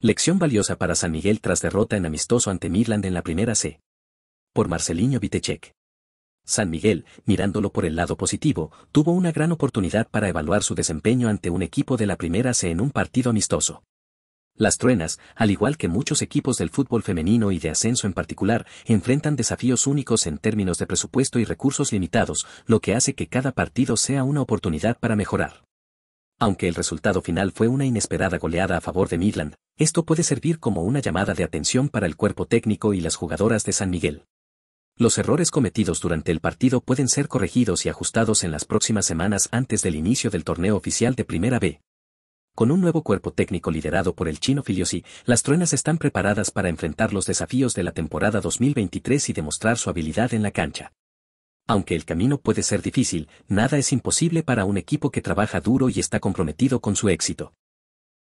Lección valiosa para San Miguel tras derrota en amistoso ante Midland en la primera C. Por Marcelinho Vitechek. San Miguel, mirándolo por el lado positivo, tuvo una gran oportunidad para evaluar su desempeño ante un equipo de la primera C en un partido amistoso. Las truenas, al igual que muchos equipos del fútbol femenino y de ascenso en particular, enfrentan desafíos únicos en términos de presupuesto y recursos limitados, lo que hace que cada partido sea una oportunidad para mejorar. Aunque el resultado final fue una inesperada goleada a favor de Midland, esto puede servir como una llamada de atención para el cuerpo técnico y las jugadoras de San Miguel. Los errores cometidos durante el partido pueden ser corregidos y ajustados en las próximas semanas antes del inicio del torneo oficial de Primera B. Con un nuevo cuerpo técnico liderado por el chino Filiosi, las truenas están preparadas para enfrentar los desafíos de la temporada 2023 y demostrar su habilidad en la cancha. Aunque el camino puede ser difícil, nada es imposible para un equipo que trabaja duro y está comprometido con su éxito.